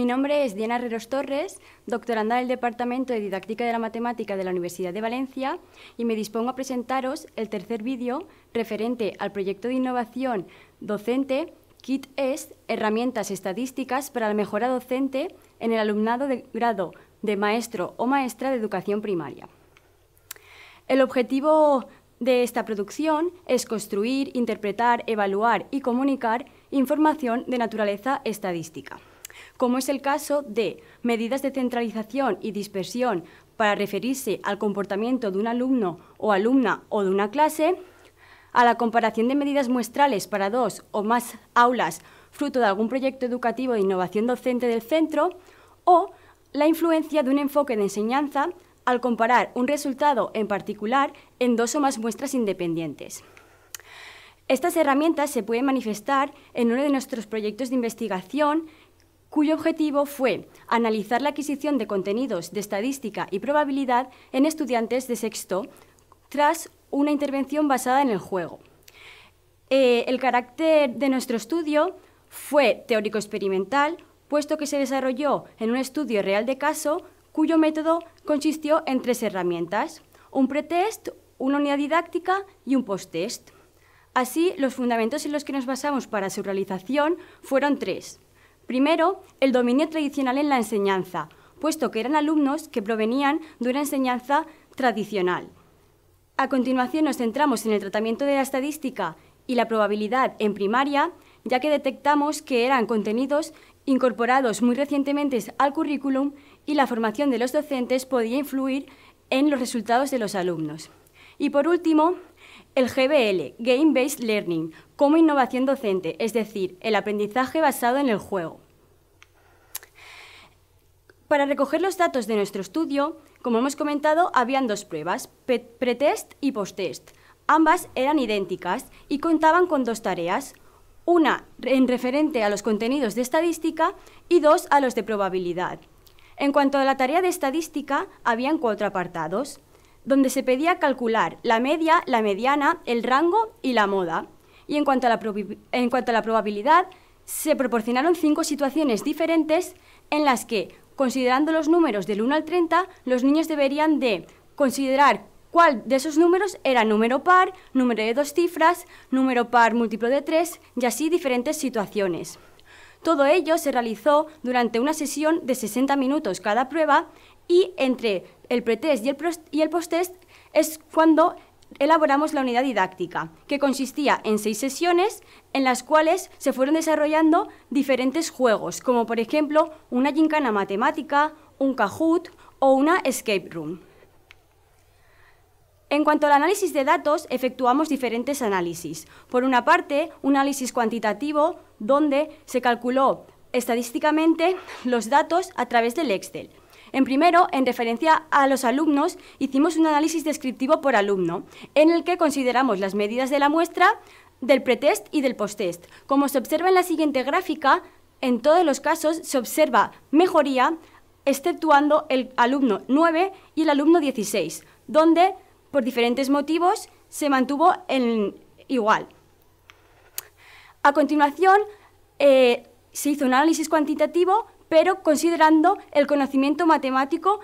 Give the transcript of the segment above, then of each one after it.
Mi nombre es Diana Herreros Torres, doctoranda del Departamento de Didáctica de la Matemática de la Universidad de Valencia y me dispongo a presentaros el tercer vídeo referente al proyecto de innovación docente KIT es herramientas estadísticas para la mejora docente en el alumnado de grado de maestro o maestra de educación primaria. El objetivo de esta producción es construir, interpretar, evaluar y comunicar información de naturaleza estadística como es el caso de medidas de centralización y dispersión para referirse al comportamiento de un alumno o alumna o de una clase, a la comparación de medidas muestrales para dos o más aulas fruto de algún proyecto educativo de innovación docente del centro, o la influencia de un enfoque de enseñanza al comparar un resultado en particular en dos o más muestras independientes. Estas herramientas se pueden manifestar en uno de nuestros proyectos de investigación cuyo objetivo fue analizar la adquisición de contenidos de estadística y probabilidad en estudiantes de sexto tras una intervención basada en el juego. Eh, el carácter de nuestro estudio fue teórico-experimental, puesto que se desarrolló en un estudio real de caso cuyo método consistió en tres herramientas, un pretest, una unidad didáctica y un post Así, los fundamentos en los que nos basamos para su realización fueron tres. Primero, el dominio tradicional en la enseñanza, puesto que eran alumnos que provenían de una enseñanza tradicional. A continuación nos centramos en el tratamiento de la estadística y la probabilidad en primaria, ya que detectamos que eran contenidos incorporados muy recientemente al currículum y la formación de los docentes podía influir en los resultados de los alumnos. Y por último, el GBL, Game Based Learning, como innovación docente, es decir, el aprendizaje basado en el juego. Para recoger los datos de nuestro estudio, como hemos comentado, habían dos pruebas, pretest y posttest. Ambas eran idénticas y contaban con dos tareas, una en referente a los contenidos de estadística y dos a los de probabilidad. En cuanto a la tarea de estadística, habían cuatro apartados donde se pedía calcular la media, la mediana, el rango y la moda. Y en cuanto a la, en cuanto a la probabilidad, se proporcionaron cinco situaciones diferentes en las que, considerando los números del 1 al 30, los niños deberían de considerar cuál de esos números era número par, número de dos cifras, número par múltiplo de tres y así diferentes situaciones. Todo ello se realizó durante una sesión de 60 minutos cada prueba y entre el pretest y el posttest es cuando elaboramos la unidad didáctica, que consistía en seis sesiones en las cuales se fueron desarrollando diferentes juegos, como por ejemplo una gincana matemática, un Kahoot o una escape room. En cuanto al análisis de datos, efectuamos diferentes análisis. Por una parte, un análisis cuantitativo, donde se calculó estadísticamente los datos a través del Excel. En primero, en referencia a los alumnos, hicimos un análisis descriptivo por alumno, en el que consideramos las medidas de la muestra, del pretest y del posttest. Como se observa en la siguiente gráfica, en todos los casos se observa mejoría, exceptuando el alumno 9 y el alumno 16, donde, por diferentes motivos, se mantuvo en igual. A continuación, eh, se hizo un análisis cuantitativo pero considerando el conocimiento matemático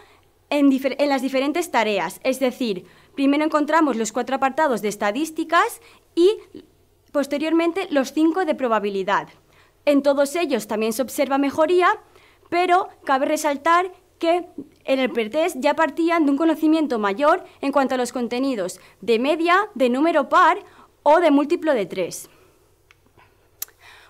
en, las diferentes tareas. Es decir, primero encontramos los cuatro apartados de estadísticas y posteriormente los cinco de probabilidad. En todos ellos también se observa mejoría, pero cabe resaltar que en el pretest ya partían de un conocimiento mayor en cuanto a los contenidos de media, de número par o de múltiplo de tres.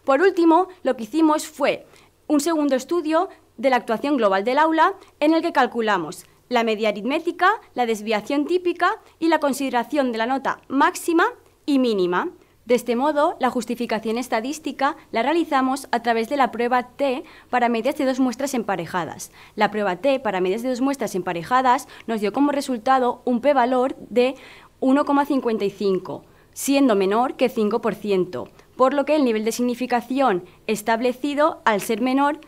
Por último, lo que hicimos fue un segundo estudio de la actuación global del aula en el que calculamos la media aritmética, la desviación típica y la consideración de la nota máxima y mínima. De este modo, la justificación estadística la realizamos a través de la prueba T para medias de dos muestras emparejadas. La prueba T para medias de dos muestras emparejadas nos dio como resultado un p-valor de 1,55, siendo menor que 5% por lo que el nivel de significación establecido, al ser menor,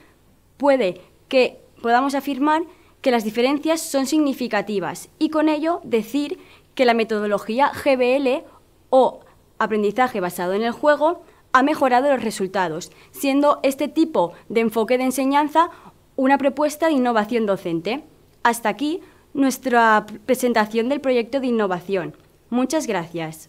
puede que podamos afirmar que las diferencias son significativas y con ello decir que la metodología GBL o aprendizaje basado en el juego ha mejorado los resultados, siendo este tipo de enfoque de enseñanza una propuesta de innovación docente. Hasta aquí nuestra presentación del proyecto de innovación. Muchas gracias.